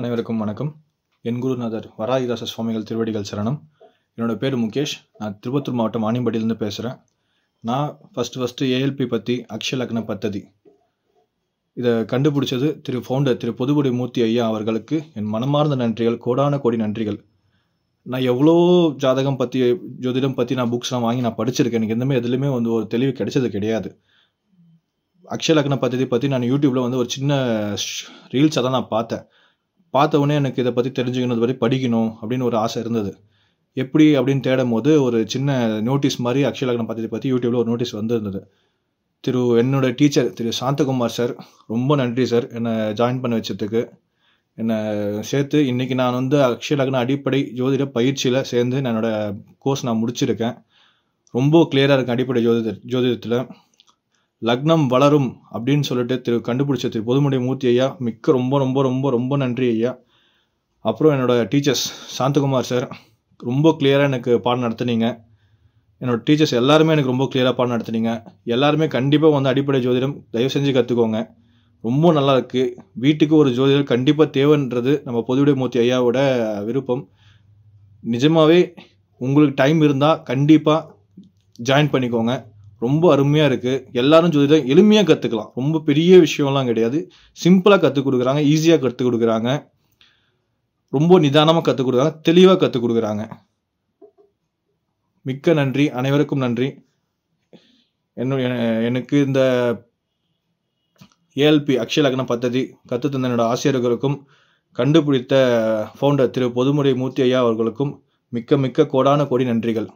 அனைவருக்கும் வணக்கம் என் குருநாதர் வராகிதாச சுவாமிகள் திருவடிகள் சரணம் என்னோடய பேர் முகேஷ் நான் திருப்பத்தூர் மாவட்டம் ஆனிம்பட்டியிலேருந்து பேசுகிறேன் நான் ஃபஸ்ட்டு ஃபஸ்ட்டு ஏஎல்பி பற்றி அக்ஷலக்ன பத்ததி இதை கண்டுபிடிச்சது திரு ஃபவுண்டர் திரு பொதுபுடி மூர்த்தி ஐயா அவர்களுக்கு என் மனமார்ந்த நன்றிகள் கோடான கோடி நன்றிகள் நான் எவ்வளோ ஜாதகம் பற்றி ஜோதிடம் பற்றி நான் புக்ஸ்லாம் வாங்கி நான் படிச்சிருக்கேன் எனக்கு எந்தமே எதுலேயுமே வந்து ஒரு தெளிவு கிடைச்சது கிடையாது அக்ஷலக்ன பத்ததி பற்றி நான் யூடியூப்பில் வந்து ஒரு சின்ன ரீல்ஸாக தான் நான் பார்த்தேன் பார்த்த உடனே எனக்கு இதை பற்றி தெரிஞ்சுக்கணும் இது பற்றி படிக்கணும் அப்படின்னு ஒரு ஆசை இருந்தது எப்படி அப்படின்னு தேடும் போது ஒரு சின்ன நோட்டீஸ் மாதிரி அக்ஷயலக்னம் பத்தி பற்றி யூடியூப்பில் ஒரு நோட்டீஸ் வந்திருந்தது திரு என்னோட டீச்சர் திரு சாந்தகுமார் சார் ரொம்ப நன்றி சார் என்னை ஜாயின் பண்ண வச்சதுக்கு என்னை சேர்த்து இன்றைக்கி நான் வந்து அக்ஷயலக்ன அடிப்படை ஜோதிட பயிற்சியில் சேர்ந்து என்னோடய கோர்ஸ் நான் முடிச்சிருக்கேன் ரொம்ப கிளியராக இருக்கேன் அடிப்படை ஜோதிட ஜோதிடத்தில் லக்னம் வளரும் அப்படின்னு சொல்லிட்டு திரு கண்டுபிடிச்ச திரு பொதுமுடி மூர்த்தி ஐயா மிக்க ரொம்ப ரொம்ப ரொம்ப ரொம்ப நன்றி ஐயா அப்புறம் என்னோடய டீச்சர்ஸ் சாந்தகுமார் சார் ரொம்ப கிளியராக எனக்கு பாடம் நடத்துனீங்க என்னோடய டீச்சர்ஸ் எல்லாருமே எனக்கு ரொம்ப கிளியராக பாடம் நடத்துனீங்க எல்லாருமே கண்டிப்பாக வந்து அடிப்படை ஜோதிடம் தயவு செஞ்சு கற்றுக்கோங்க ரொம்ப நல்லா இருக்குது வீட்டுக்கு ஒரு ஜோதிடர் கண்டிப்பாக தேவைன்றது நம்ம பொதுவுடைய மூர்த்தி ஐயாவோட விருப்பம் நிஜமாகவே உங்களுக்கு டைம் இருந்தால் கண்டிப்பாக ஜாயின் பண்ணிக்கோங்க ரொம்ப அருமையாக இருக்குது எல்லாரும் ஜோதிடம் எளிமையாக கற்றுக்கலாம் ரொம்ப பெரிய விஷயம்லாம் கிடையாது சிம்பிளாக கற்றுக் கொடுக்குறாங்க ஈஸியாக கற்றுக் கொடுக்குறாங்க ரொம்ப நிதானமாக கற்றுக் கொடுக்குறாங்க தெளிவாக கற்றுக் கொடுக்குறாங்க மிக்க நன்றி அனைவருக்கும் நன்றி என்ன எனக்கு இந்த ஏஎல்பி அக்ஷயலக்ன பத்ததி கற்று தந்த என்னோட ஆசிரியர்களுக்கும் கண்டுபிடித்த ஃபவுண்டர் திரு பொதுமுறை மூர்த்தி ஐயா அவர்களுக்கும் மிக்க மிக்க கோடான கோடி நன்றிகள்